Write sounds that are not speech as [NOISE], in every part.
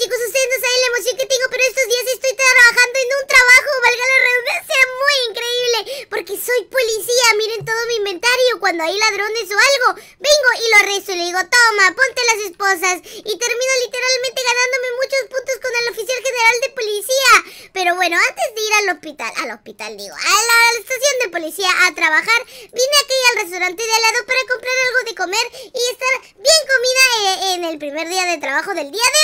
chicos, ustedes no saben la emoción que tengo, pero estos días estoy trabajando en un trabajo, valga la redundancia, muy increíble, porque soy policía, miren todo mi inventario, cuando hay ladrones o algo, vengo y lo arresto y le digo, toma, ponte las esposas, y termino literalmente ganándome muchos puntos con el oficial general de policía, pero bueno, antes de ir al hospital, al hospital digo, a la, estación de policía a trabajar, vine aquí al restaurante de al lado para comprar algo de comer y estar bien comida eh, en el primer día de trabajo del día de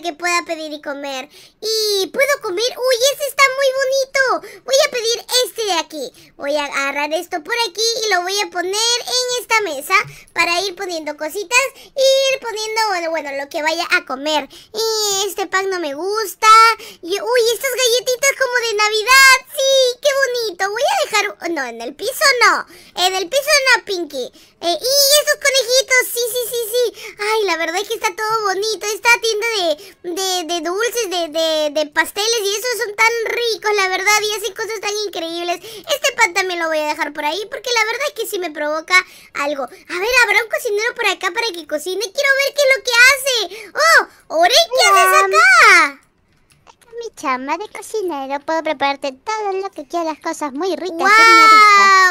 que pueda pedir y comer. Y puedo comer. Uy, ese está muy bonito. Voy a pedir este de aquí. Voy a agarrar esto por aquí y lo voy a poner en esta mesa para ir poniendo cositas. Ir poniendo, bueno, lo que vaya a comer. Y este pan no me gusta. Y, uy, estas galletitas como de Navidad. Sí, qué bonito no, en el piso no, en el piso no, Pinky. Eh, y esos conejitos, sí, sí, sí, sí. Ay, la verdad es que está todo bonito, esta tienda de, dulces, de, de, pasteles y esos son tan ricos, la verdad, y hacen cosas tan increíbles. Este pan también lo voy a dejar por ahí porque la verdad es que sí me provoca algo. A ver, ¿habrá un cocinero por acá para que cocine? Quiero ver qué es lo que hace. ¡Oh! ¡Ore, de haces mi chamba de cocinero puedo prepararte todo lo que quieras, cosas muy ricas. ¡Wow!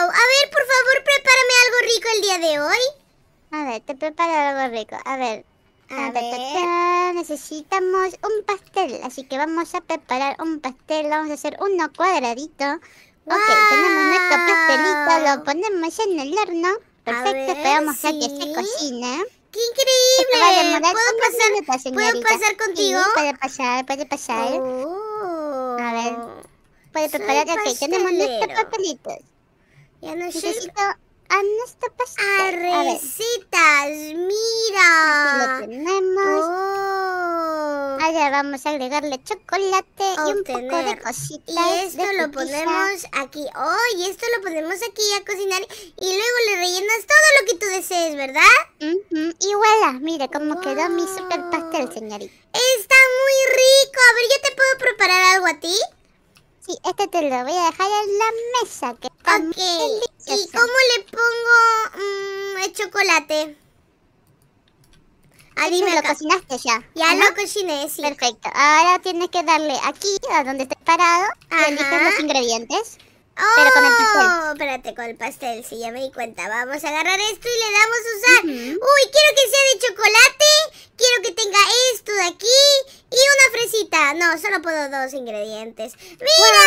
A ver, por favor, prepárame algo rico el día de hoy. A ver, te preparo algo rico. A ver. A, ver. Necesitamos un pastel, así que vamos a preparar un pastel. Vamos a hacer uno cuadradito. Okay, Ok, tenemos nuestro pastelito, lo ponemos en el horno. Perfecto, esperamos sí. a que se cocine. ¡Qué increíble! ¿Puedo pasar, ¿Puedo pasar contigo? puede pasar, puede pasar. Oh. a ver. Puede preparar. Ok, tenemos nuestros papelitos. Ya no Necesito... A ah, no está pasando. mira. lo tenemos. Oh. vamos a agregarle chocolate y un poco de cositas. Y esto lo ponemos aquí. Oh, y esto lo ponemos aquí a cocinar. Y luego le rellenas todo lo que tú desees, ¿verdad? Y voilà, mira cómo quedó mi super pastel, señorita. Está muy rico. A ver, ¿yo te puedo preparar algo a ti? Sí, este te lo voy a dejar en la mesa. Que ok. ¿Y cómo le pongo mm, el chocolate? Ah, lo cocinaste ya. Ya lo cociné, sí. Perfecto. Ahora tienes que darle aquí, a donde está parado, los ingredientes. pero con el pastel. Oh, espérate, con el pastel, sí, ya me di cuenta. Vamos a agarrar esto y le damos a usar. Uy, quiero que sea de chocolate, quiero que tenga esto de aquí, y una fresita. No, solo puedo dos ingredientes. ¡Mira!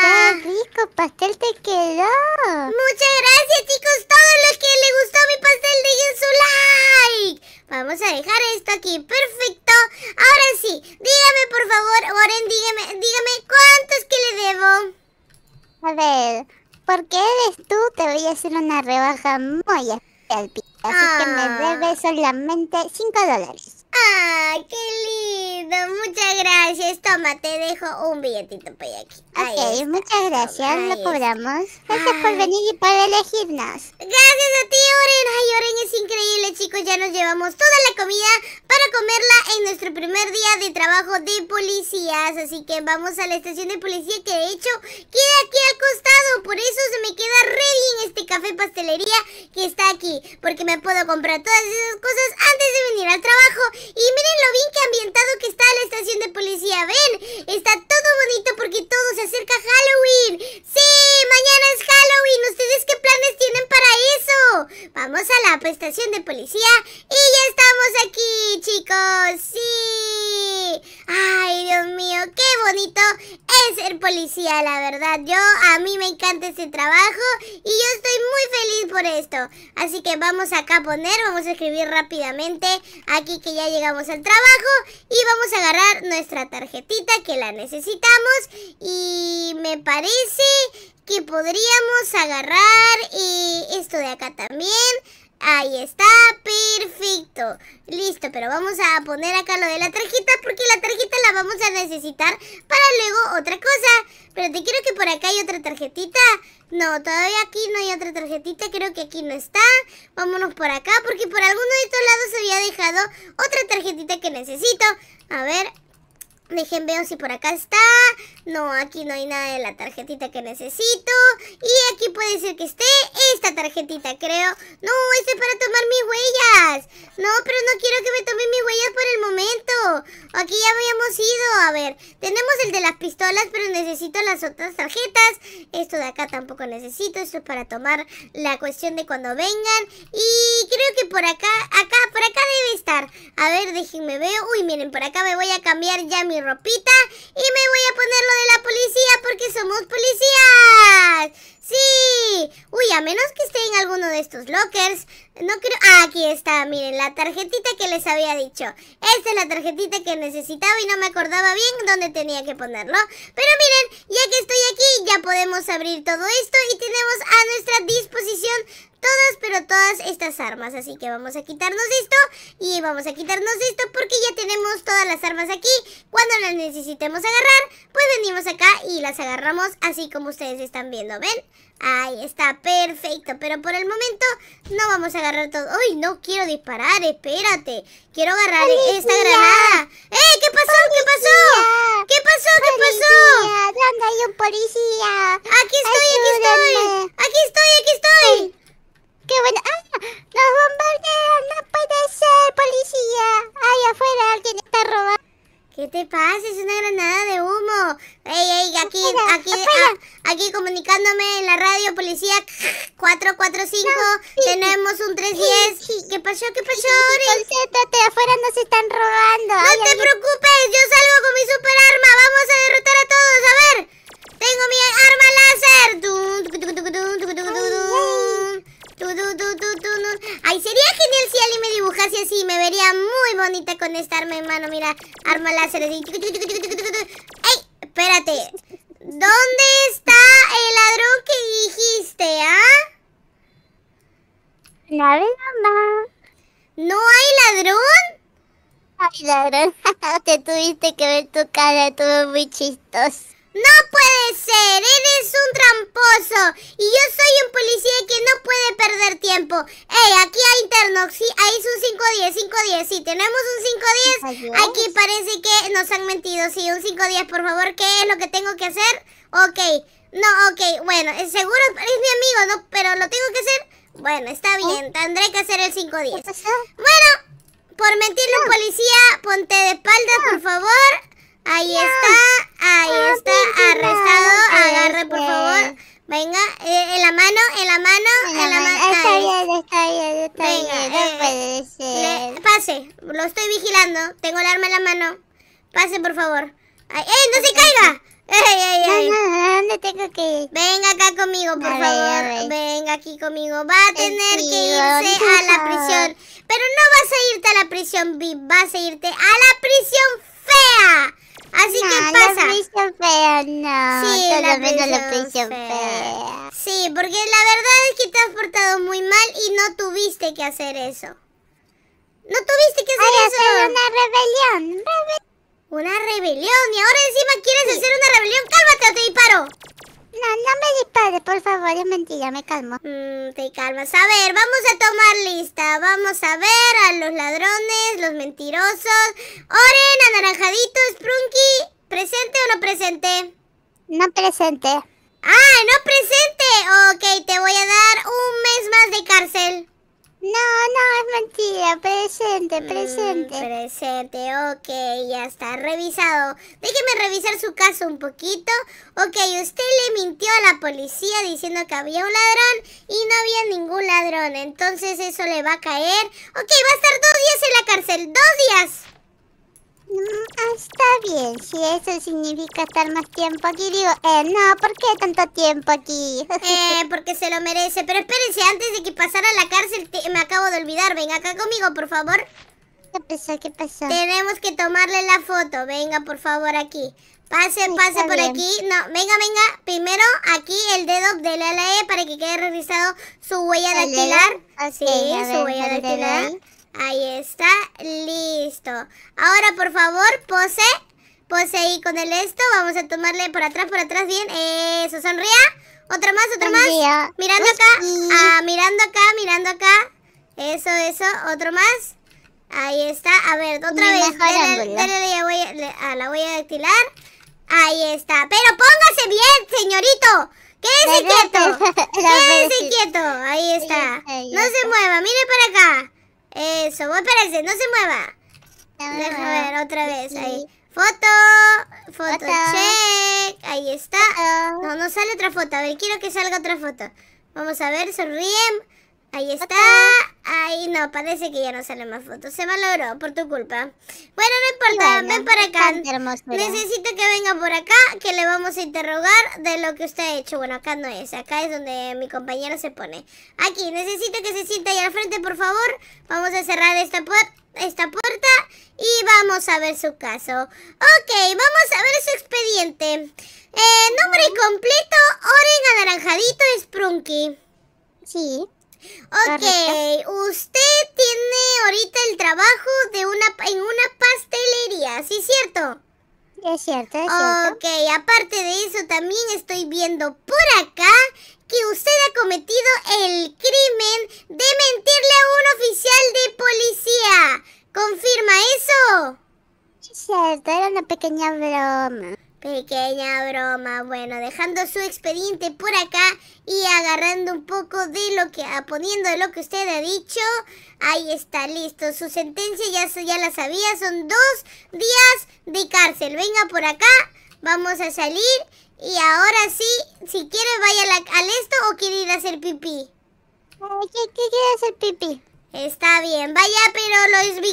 ¡Qué rico pastel te quedó! Muchas gracias, chicos. Todos los que les gustó mi pastel, dejen su like. Vamos a dejar esto aquí. Perfecto. Ahora sí, dígame por favor, Oren, dígame, dígame cuántos que le debo. A ver, porque eres tú, te voy a hacer una rebaja muy especial, Así que me ah. debes solamente 5 dólares. ¡Ah, qué lindo! Muchas gracias. Toma, te dejo un billetito por aquí. ok, muchas gracias. lo cobramos. Gracias por venir y por elegirnos. Gracias a ti, Oren. Ay, Oren es increíble, chicos. Ya nos llevamos toda la comida para comerla en nuestro primer día de trabajo de policías. Así que vamos a la estación de policía que, de hecho, queda aquí al costado. Por eso se me queda re bien este café pastelería que está aquí. Porque me puedo comprar todas esas cosas antes de venir al trabajo y miren lo bien que ambientado que está la estación de policía. Ven, está todo bonito porque todo se acerca a Halloween. Sí, mañana es Halloween. ¿Ustedes qué planes tienen para eso? Vamos a la estación de policía y ya estamos aquí, chicos. Sí es el policía, la verdad. Yo, a mí me encanta este trabajo y yo estoy muy feliz por esto. Así que vamos acá a poner, vamos a escribir rápidamente aquí que ya llegamos al trabajo y vamos a agarrar nuestra tarjetita que la necesitamos y me parece que podríamos agarrar y esto de acá también. Ahí está, perfecto. Listo, pero vamos a poner acá lo de la tarjeta porque la tarjeta la vamos a necesitar para luego otra cosa. Pero te quiero que por acá hay otra tarjetita. No, todavía aquí no hay otra tarjetita, creo que aquí no está. Vámonos por acá porque por alguno de estos lados había dejado otra tarjetita que necesito. A ver, Dejen veo si por acá está. No, aquí no hay nada de la tarjetita que necesito. Y aquí puede ser que esté esta tarjetita, creo. No, esta es para tomar mis huellas. No, pero no quiero que me tomen mis huellas por el momento. Aquí ya habíamos ido. A ver, tenemos el de las pistolas, pero necesito las otras tarjetas. Esto de acá tampoco necesito. Esto es para tomar la cuestión de cuando vengan. Y creo que por acá, acá, por acá debe estar. A ver, déjenme ver Uy, miren, por acá me voy a cambiar ya mi ropita y me voy a poner lo de la policía porque somos policías. Sí. Uy, a menos que esté en alguno de estos lockers. No creo... Ah, aquí está, miren, la tarjetita que les había dicho. Esta es la tarjetita que necesitaba y no me acordaba bien dónde tenía que ponerlo. Pero miren, ya que estoy aquí, ya podemos abrir todo esto y tenemos a nuestra disposición todas, pero todas estas armas. Así que vamos a quitarnos esto y vamos a quitarnos esto porque ya tenemos todas las armas aquí. Cuando las necesitemos agarrar, pues venimos acá y las agarramos así como ustedes están viendo, ¿ven? Ahí está, perfecto, pero por el momento no vamos a agarrar todo. ¡Uy, no quiero disparar! Espérate, quiero agarrar esta granada. ¡Eh! ¿Qué pasó? ¿Qué pasó? ¿Qué pasó? ¿Qué pasó? ¿Dónde hay un policía? Aquí estoy, aquí estoy. Aquí estoy, aquí estoy. ¡Qué bueno! ¡Ah! ¡Nos bombardean! ¡No puede ser, policía! ¡Ay, afuera alguien está robando! ¿Qué te pasa? Es una granada de humo. Ey, ey, aquí, aquí, ah, aquí comunicándome en la radio, policía 445. tenemos un 310. ¿Qué pasó? ¿Qué pasó, Ori? afuera nos están robando. No te preocupes, yo salgo con mi super arma. Vamos a derrotar a todos. A ver, tengo mi arma láser. Ay, sería genial si alguien me dibujase así. Me vería muy bonita con esta arma en mano. Mira, arma láser ¡Ey! Espérate. ¿Dónde está el ladrón que dijiste, ah? Nadie mamá. ¿No hay ladrón? Ay, ladrón, te [LAUGHS] tuviste que ver tu cara, todo muy chistoso. No puede ser, eres un tramposo. Y yo soy un policía que no puede perder tiempo. Ey, aquí hay interno, sí, ahí es un 5-10, 5-10. Si tenemos un 510 aquí parece que nos han mentido. Sí, un 5-10, por favor, ¿qué es lo que tengo que hacer? Ok, no, ok, bueno, seguro es mi amigo, no, pero lo tengo que hacer. Bueno, está oh. bien, tendré que hacer el 5-10. Bueno, por mentirle un policía, ponte de espaldas, por ah. favor. Ahí está, ahí está, arrestado. Agarre, por este. favor. Venga, eh, en la mano, en la mano, en, la, mano. Venga, pase, lo estoy vigilando. Tengo el arma en la mano. Pase, por favor. no se caiga! ¿Dónde tengo que Venga acá conmigo, por favor. Venga aquí conmigo. Va a tener que irse a la prisión. Pero no vas a irte a la prisión VIP, vas a irte a la prisión fea. Así que ah, pasa. no. Sí, la Sí, porque la verdad es que te has portado muy mal y no tuviste que hacer eso. No tuviste que hacer eso. Hacer una rebelión. una rebelión. Y ahora encima quieres hacer una rebelión. Cálmate o te disparo. No, no me dispares, por favor, es mentira, me calmo. Mm, te calmas. A ver, vamos a tomar lista. Vamos a ver a los ladrones, los mentirosos. Oren, anaranjadito, Sprunky. ¿Presente o no presente? No presente. ¡Ah, no presente! Ok, te voy a dar un mes más de cárcel. No, no, es mentira. Presente, mm, presente. presente, ok, ya está revisado. Déjeme revisar su caso un poquito. Ok, usted le mintió a la policía diciendo que había un ladrón y no había ningún ladrón. Entonces eso le va a caer. Ok, va a estar dos días en la cárcel. Dos días está bien, si eso significa estar más tiempo aquí, digo, eh, no, ¿por qué tanto tiempo aquí? [LAUGHS] eh, porque se lo merece, pero espérense, antes de que pasara a la cárcel, me acabo de olvidar, venga, acá conmigo, por favor. ¿Qué pasó? ¿Qué pasó? Tenemos que tomarle la foto, venga, por favor, aquí. Pase, pase por aquí. No, venga, venga. Primero aquí el dedo de la e para que quede revisado su huella de telar. sí, su huella dactilar. Ahí está, listo. Ahora, por favor, pose. Pose ahí con el esto. Vamos a tomarle por atrás, por atrás, bien. Eso, sonría. Otra más, otra más. Mirando acá. Ah, mirando acá, mirando acá. Eso, eso. Otro más. Ahí está. A ver, otra vez. Ah, la voy a destilar Ahí está. Pero póngase bien, señorito. Quédese quieto. [LAUGHS] Quédese quieto. Ahí está. No se mueva. Mire para acá. Eso, ¿vos parece? no se mueva. ver otra vez, ahí. Foto, foto, check. Ahí está. No, no sale otra foto. A ver, quiero que salga otra foto. Vamos a ver, sonríen Ahí está. Ahí no, parece que ya no sale más fotos. Se valoró por tu culpa. Bueno, no importa, ven para acá. Necesito que venga por acá, que le vamos a interrogar de lo que usted ha hecho. Bueno, acá no es, acá es donde mi compañero se pone. Aquí, necesito que se sienta ahí al frente, por favor. Vamos a cerrar esta, puerta, esta puerta y vamos a ver su caso. Ok, vamos a ver su expediente. Eh, nombre completo, Oren Anaranjadito Sprunky. Sí. Ok, usted tiene ahorita el trabajo de una en una pastelería, ¿sí es cierto? Es cierto, es cierto. Ok, aparte de eso también estoy viendo por acá que usted ha cometido el crimen de mentirle a un oficial de policía. ¿Confirma eso? es cierto, era una pequeña broma. Pequeña broma. Bueno, dejando su expediente por acá y agarrando un poco de lo que, ah, poniendo de lo que usted ha dicho. Ahí está, listo. Su sentencia ya, ya la sabía, son dos días de cárcel. Venga por acá, vamos a salir. Y ahora sí, si quiere vaya al esto o quiere ir a hacer pipí. ¿Qué, qué quiere hacer pipí? Está bien, vaya, pero los vigilo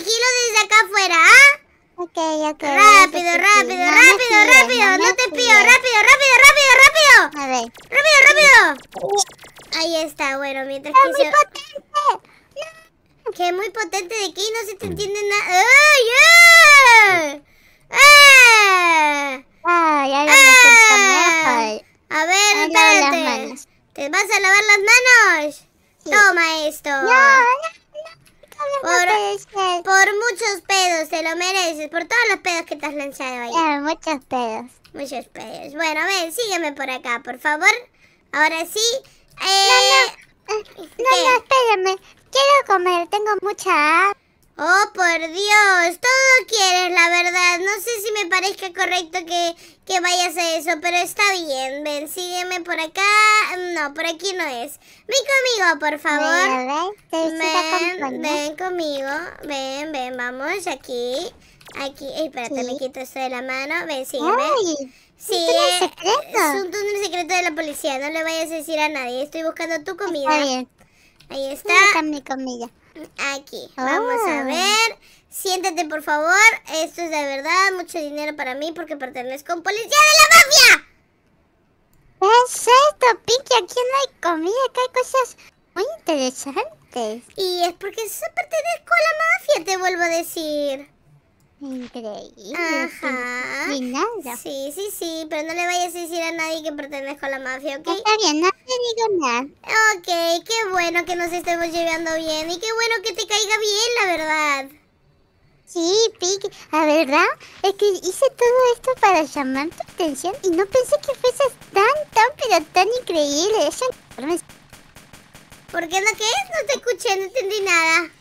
desde acá afuera, ¿ah? Ok, Rápido, rápido, rápido, rápido. No te pido, rápido, rápido, rápido, rápido. A ver. Rápido, rápido. Ahí está, bueno, mientras que muy potente. Que muy potente de que no se te mm. entiende nada. ¡Ay, ay! ¡Eh! ¡Ay, ay! ¡Eh! A ver, espérate. ¿Te vas a lavar las manos? Toma esto. No, por muchos pedos, te lo mereces. Por todos los pedos que te has lanzado ahí. muchos pedos. Muchos pedos. Bueno, ven, sígueme por acá, por favor. Ahora sí. No, no. Eh, espérame. Quiero comer, tengo mucha Oh, por Dios, todo quieres, la verdad. No sé si me parezca correcto que, que vayas a eso, pero está bien. Ven, sígueme por acá. No, por aquí no es. Ven conmigo, por favor. Ven, ven, ven conmigo. Ven, ven, vamos aquí. Aquí, Ey, espérate, me quito esto de la mano. Ven, sígueme. sí, es, es un túnel secreto de la policía. No le vayas a decir a nadie. Estoy buscando tu comida. Está bien. Ahí está. Está mi comida. Aquí. Ah. Vamos a ver. Siéntate, por favor. Esto es de verdad mucho dinero para mí porque pertenezco a un policía de la mafia. ¿Qué es esto, Pinky? Aquí no hay comida, acá hay cosas muy interesantes. Y es porque pertenezco a la mafia, te vuelvo a decir. Increíble. Ajá. Sin, nada. Sí, sí, sí, pero no le vayas a decir a nadie que pertenezco a la mafia, ¿ok? Está bien, no te digo nada. Ok, qué bueno que nos estemos llevando bien y qué bueno que te caiga bien, la verdad. Sí, Pig, la verdad es que hice todo esto para llamar tu atención y no pensé que fuese tan, tan, pero tan increíble. ¿Por qué no ¿Qué No te escuché, no entendí nada.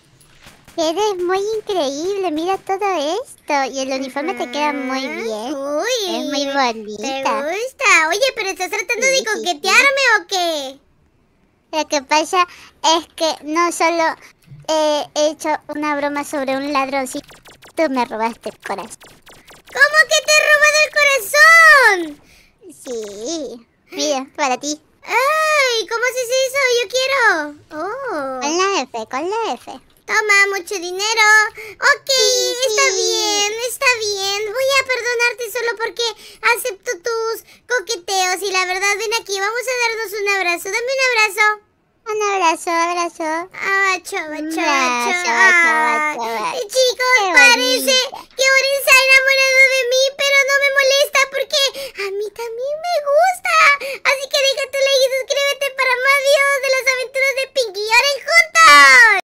Eres muy increíble, mira todo esto. Y el uniforme te queda muy bien. Uy, es muy bonita. Me gusta. Oye, pero estás tratando de coquetearme o qué? Lo que pasa es que no solo he hecho una broma sobre un ladrón, ladroncito, tú me robaste el corazón. ¿Cómo que te he robado el corazón? Sí. Mira, para ti. ¡Ay! ¿Cómo se hizo? Yo quiero. Oh. Con la F, con la F. Toma mucho dinero. Ok,